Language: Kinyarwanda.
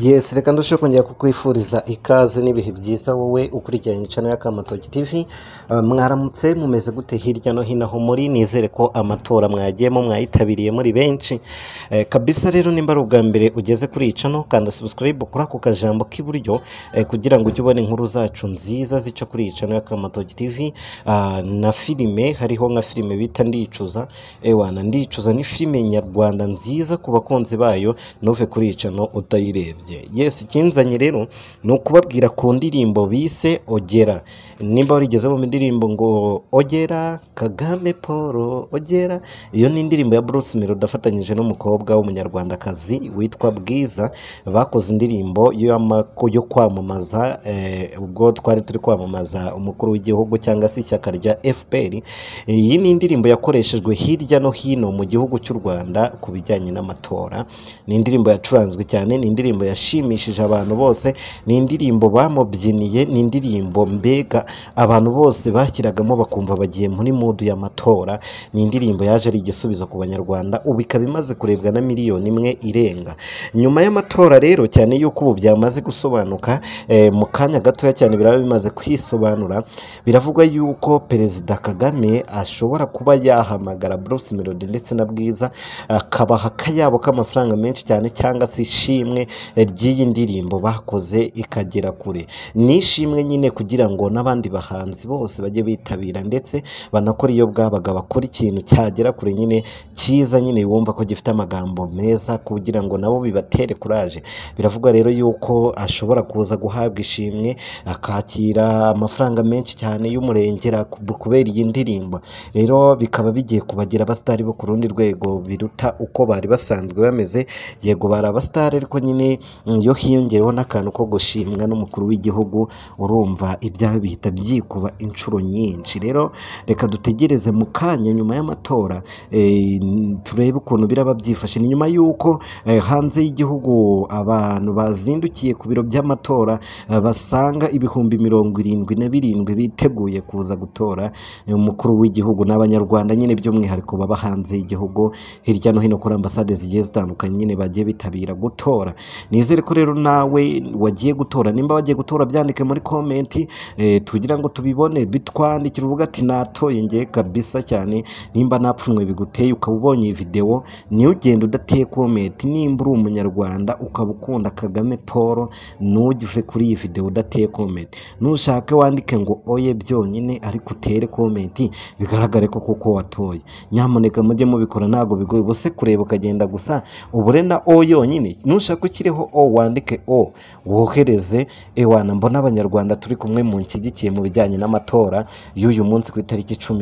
Yes, reka ndusheho kongera kukwifuriza ikaze n'ibihe byiza wowe ukurikiranye channel ya Kamatoki TV. Eh, mwaramutse mumeze gute hirya no hino aho muri nizere ko amatora mwagiyemo mwayitabiriye muri benshi. Eh, kabisa rero nimba ari ubwa mbere ugeze kuri iyi channel kanda subscribe kuri ako kajambo k'iburyo eh, kugira ngo ujye ubona inkuru zacu nziza zica kuri iyi channel ya Kamatoki TV ah, na filime hariho nka filime bita ndicuza ewana ndicuza ni filime nyarwanda nziza ku bakunzi bayo nuve kuri iyi channel utayireba. bye yesi ikinzanye rero ni ukubabwira ku ndirimbo bise ogera nimba warigeze mu ndirimbo ngo ogera kagame paul ogera iyo ni indirimbo ya bruce melody udafatanyije n'umukobwa w'umunyarwandakazi witwa bwiza bakoze indirimbo yo kwamamaza eh, ubwo twari turi kwamamaza umukuru w'igihugu cyangwa se ishyaka rya fpr iyi ni indirimbo yakoreshejwe hirya no hino mu gihugu cy'u rwanda ku bijyanye n'amatora ni indirimbo yacuranzwe cyane ni indirimbo ya yashimishije abantu bose ni indirimbo bamubyiniye ni indirimbo mbega abantu bose bakiragamo bakumva bagiye muri mudu y'amatora ni indirimbo yaje ari igisubizo ku banyarwanda ubu ikaba imaze kurebwa na miliyoni imwe irenga nyuma y'amatora rero cyane yuko ubu byamaze gusobanuka eh, mu kanya gatoya cyane biraba bimaze kwisobanura biravugwa yuko perezida kagame ashobora kuba yahamagara Bruce Melody ndetse na bwiza akabaha akayabo k'amafaranga menshi cyane cyangwa se ishimwe ry'iyi ndirimbo bakoze ikagera kure ni ishimwe nyine kugira ngo n'abandi bahanzi bose bajye bitabira ndetse banakora iyo bwabaga bakora ikintu cyagera kure nyine cyiza nyine wumva ko gifite amagambo meza kugira ngo nabo bibatere kuraje biravugwa rero yuko ashobora kuza guhabwa ishimwe akakira amafaranga menshi cyane y'umurengera kubera iyi ndirimbo rero bikaba bigiye kubagira abasitari bo ku rundi rwego biruta uko bari basanzwe bameze yego bari abasitari ariko nyine iyo mm, hiyongereho n'akantu ko gushimwa n'umukuru w'igihugu urumva ibyawe bihita byikuba inshuro nyinshi rero reka dutegereze mu kanya nyuma y'amatora eh, turebe ukuntu biraba byifashe ni nyuma y'uko eh, hanze y'igihugu abantu bazindukiye ku biro by'amatora eh, basanga ibihumbi mirongo irindwi na birindwi biteguye kuza gutora umukuru w'igihugu n'abanyarwanda nyine by'umwihariko baba hanze y'igihugu hirya no hino kuri ambasade zigiye zitandukanye nyine bagiye bitabira gutora nizere ko rero nawe wagiye gutora nimba wagiye gutora byandike muri komenti eh, tugira ngo tubibone bitwandikira uvuga ati natoye ngewe kabisa cyane nimba napfunwe biguteye ukaba ubonye iyi videwo niyo ugenda udateye komenti nimba uri umunyarwanda ukaba ukunda kagame paul ntugive kuri iyi videwo udateye komenti nushake wandike ngo oye byonyine ariko utere komenti bigaragare ko kuko watoye nyamuneka mujye mubikora ntabwo bigoye ubuse kureba ukagenda gusa ubure na o yonyine nushake ukireho ushyireho o wandike o wohereze ewana mbona abanyarwanda turi kumwe mu nshyigikiye mu bijyanye n'amatora y'uyu munsi ku itariki icumi